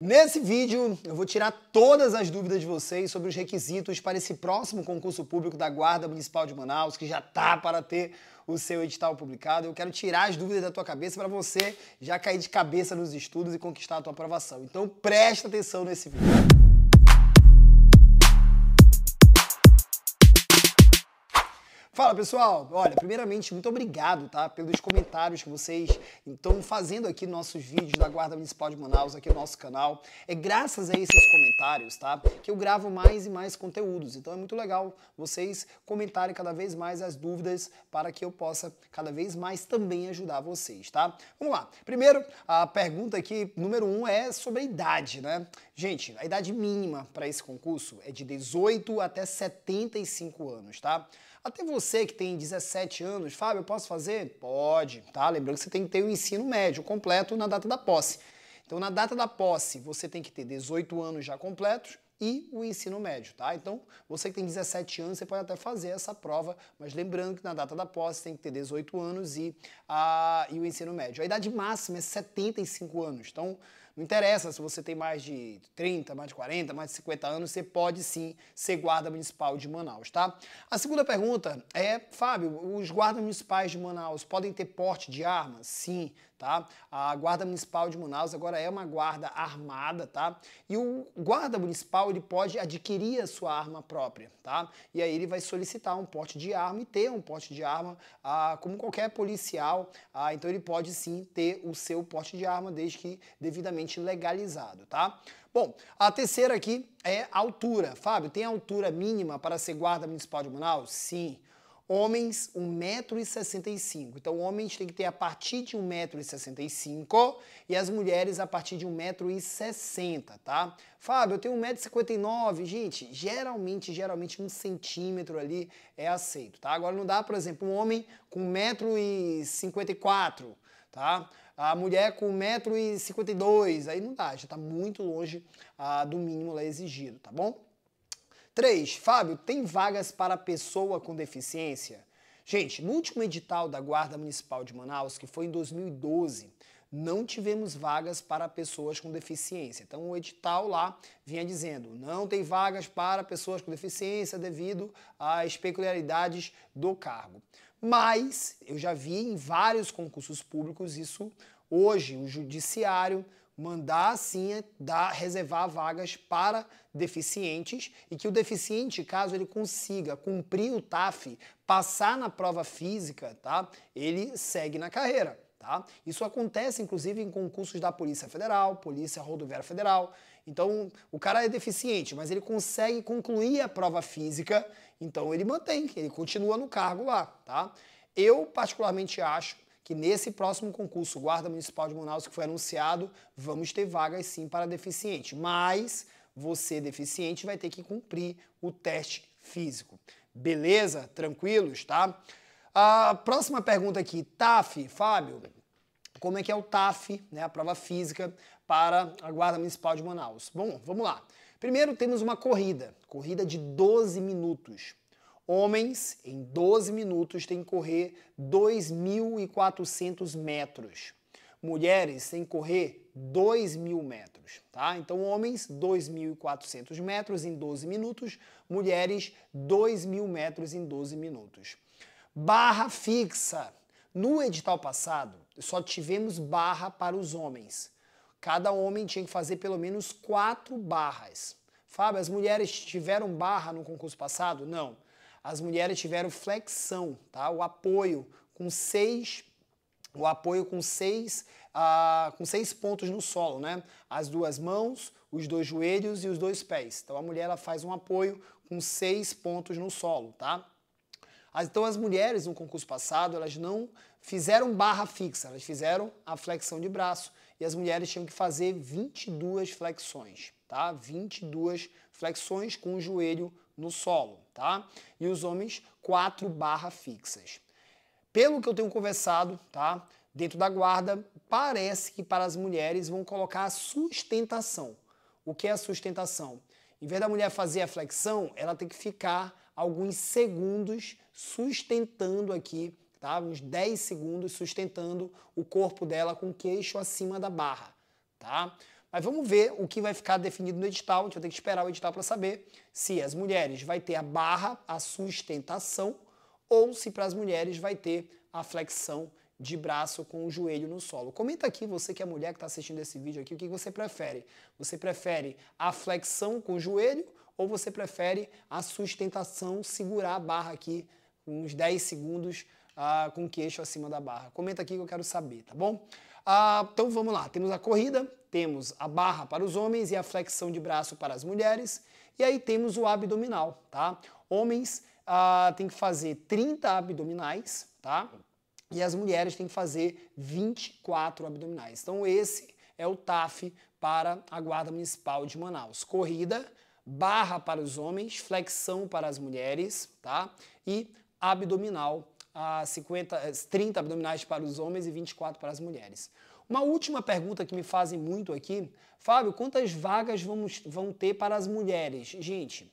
Nesse vídeo, eu vou tirar todas as dúvidas de vocês sobre os requisitos para esse próximo concurso público da Guarda Municipal de Manaus, que já está para ter o seu edital publicado. Eu quero tirar as dúvidas da tua cabeça para você já cair de cabeça nos estudos e conquistar a tua aprovação. Então presta atenção nesse vídeo. Fala pessoal, olha, primeiramente muito obrigado, tá, pelos comentários que vocês estão fazendo aqui nos nossos vídeos da Guarda Municipal de Manaus aqui no nosso canal. É graças a esses comentários, tá, que eu gravo mais e mais conteúdos. Então é muito legal vocês comentarem cada vez mais as dúvidas para que eu possa cada vez mais também ajudar vocês, tá? Vamos lá. Primeiro, a pergunta aqui número um é sobre a idade, né? Gente, a idade mínima para esse concurso é de 18 até 75 anos, tá? Até você que tem 17 anos, Fábio, eu posso fazer? Pode, tá? Lembrando que você tem que ter o ensino médio completo na data da posse. Então, na data da posse, você tem que ter 18 anos já completos e o ensino médio, tá? Então, você que tem 17 anos, você pode até fazer essa prova, mas lembrando que na data da posse tem que ter 18 anos e, a, ah, e o ensino médio. A idade máxima é 75 anos. Então, não interessa se você tem mais de 30, mais de 40, mais de 50 anos, você pode sim ser guarda municipal de Manaus, tá? A segunda pergunta é, Fábio, os guardas municipais de Manaus podem ter porte de arma? Sim, tá? A guarda municipal de Manaus agora é uma guarda armada, tá? E o guarda municipal ele pode adquirir a sua arma própria, tá? E aí ele vai solicitar um porte de arma e ter um porte de arma, ah, como qualquer policial, ah, então ele pode sim ter o seu porte de arma desde que devidamente totalmente legalizado, tá? Bom, a terceira aqui é altura. Fábio, tem altura mínima para ser guarda municipal de Manaus? Sim. Homens, 1,65m. Então, homens tem que ter a partir de 1,65m e as mulheres a partir de 1,60m, tá? Fábio, eu tenho 1,59m. Gente, geralmente, geralmente um centímetro ali é aceito, tá? Agora, não dá, por exemplo, um homem com 1,54m, tá? A mulher com 1,52m, aí não dá, já tá muito longe ah, do mínimo lá exigido, tá bom? 3. Fábio, tem vagas para pessoa com deficiência? Gente, no último edital da Guarda Municipal de Manaus, que foi em 2012, não tivemos vagas para pessoas com deficiência. Então o edital lá vinha dizendo: não tem vagas para pessoas com deficiência devido às peculiaridades do cargo. Mas eu já vi em vários concursos públicos isso hoje, o judiciário, mandar assim dar, reservar vagas para deficientes e que o deficiente, caso ele consiga cumprir o TAF, passar na prova física, tá? Ele segue na carreira. Tá? Isso acontece inclusive em concursos da Polícia Federal, Polícia Rodoviária Federal. Então, o cara é deficiente, mas ele consegue concluir a prova física, então ele mantém, ele continua no cargo lá, tá? Eu particularmente acho que nesse próximo concurso, Guarda Municipal de Manaus, que foi anunciado, vamos ter vagas sim para deficiente, mas você deficiente vai ter que cumprir o teste físico. Beleza? Tranquilos, tá? A próxima pergunta aqui, TAF, Fábio, como é que é o TAF, né, a prova física para a Guarda Municipal de Manaus? Bom, vamos lá. Primeiro temos uma corrida, corrida de 12 minutos. Homens, em 12 minutos, têm que correr 2.400 metros. Mulheres têm que correr 2.000 metros, tá? Então, homens, 2.400 metros em 12 minutos. Mulheres, 2.000 metros em 12 minutos. Barra fixa. No edital passado, só tivemos barra para os homens. Cada homem tinha que fazer pelo menos quatro barras. Fábio, as mulheres tiveram barra no concurso passado? Não as mulheres tiveram flexão, tá? O apoio com seis o apoio com seis, ah, com seis pontos no solo, né? As duas mãos, os dois joelhos e os dois pés. Então a mulher ela faz um apoio com seis pontos no solo, tá? Então as mulheres no concurso passado elas não fizeram barra fixa, elas fizeram a flexão de braço e as mulheres tinham que fazer 22 flexões, tá? 22 flexões com o joelho no solo, tá? E os homens, quatro barra fixas. Pelo que eu tenho conversado, tá? Dentro da guarda, parece que para as mulheres vão colocar a sustentação. O que é a sustentação? Em vez da mulher fazer a flexão, ela tem que ficar alguns segundos sustentando aqui, tá? Uns 10 segundos sustentando o corpo dela com o queixo acima da barra, tá? Mas vamos ver o que vai ficar definido no edital. A gente vai ter que esperar o edital para saber se as mulheres vai ter a barra, a sustentação, ou se para as mulheres vai ter a flexão de braço com o joelho no solo. Comenta aqui, você que é mulher que está assistindo esse vídeo aqui, o que você prefere? Você prefere a flexão com o joelho ou você prefere a sustentação, segurar a barra aqui uns 10 segundos ah, com o queixo acima da barra? Comenta aqui que eu quero saber, tá bom? Ah, então vamos lá, temos a corrida, temos a barra para os homens e a flexão de braço para as mulheres, e aí temos o abdominal, tá? Homens ah, tem que fazer 30 abdominais, tá? E as mulheres têm que fazer 24 abdominais. Então esse é o TAF para a Guarda Municipal de Manaus. Corrida, barra para os homens, flexão para as mulheres, tá? E abdominal a 50, 30 eh, abdominais para os homens e 24 para as mulheres. Uma última pergunta que me fazem muito aqui. Fábio, quantas vagas vamos, vão ter para as mulheres? Gente,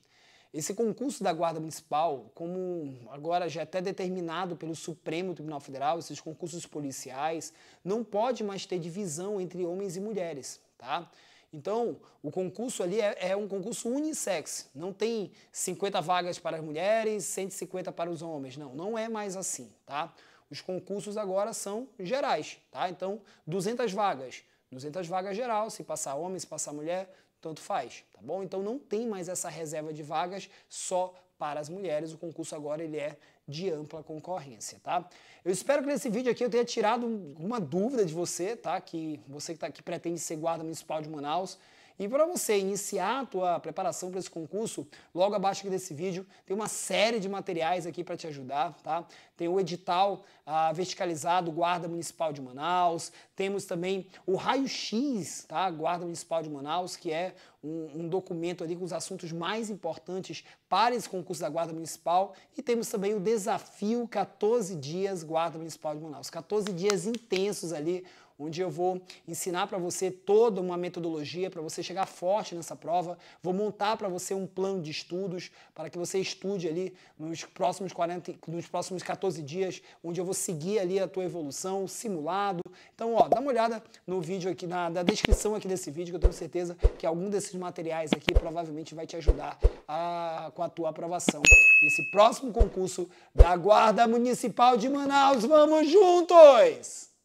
esse concurso da Guarda Municipal, como agora já é até determinado pelo Supremo Tribunal Federal, esses concursos policiais, não pode mais ter divisão entre homens e mulheres, tá? Então, o concurso ali é, é, um concurso unissex. Não tem 50 vagas para as mulheres, 150 para os homens. Não, não é mais assim, tá? Os concursos agora são gerais, tá? Então, 200 vagas. 200 vagas geral, se passar homem, se passar mulher, tanto faz, tá bom? Então não tem mais essa reserva de vagas só para as mulheres. O concurso agora ele é de ampla concorrência, tá? Eu espero que nesse vídeo aqui eu tenha tirado alguma dúvida de você, tá? Que você que, tá, que pretende ser guarda municipal de Manaus, e para você iniciar a tua preparação para esse concurso, logo abaixo aqui desse vídeo tem uma série de materiais aqui para te ajudar, tá? Tem o edital ah, verticalizado Guarda Municipal de Manaus, temos também o raio-x, tá? Guarda Municipal de Manaus, que é um, um, documento ali com os assuntos mais importantes para esse concurso da Guarda Municipal e temos também o desafio 14 dias Guarda Municipal de Manaus, 14 dias intensos ali onde eu vou ensinar para você toda uma metodologia para você chegar forte nessa prova. Vou montar para você um plano de estudos para que você estude ali nos próximos 40, nos próximos 14 dias, onde eu vou seguir ali a tua evolução, simulado. Então, ó, dá uma olhada no vídeo aqui na, na descrição aqui desse vídeo, que eu tenho certeza que algum desses materiais aqui provavelmente vai te ajudar a, com a tua aprovação nesse próximo concurso da Guarda Municipal de Manaus. Vamos juntos!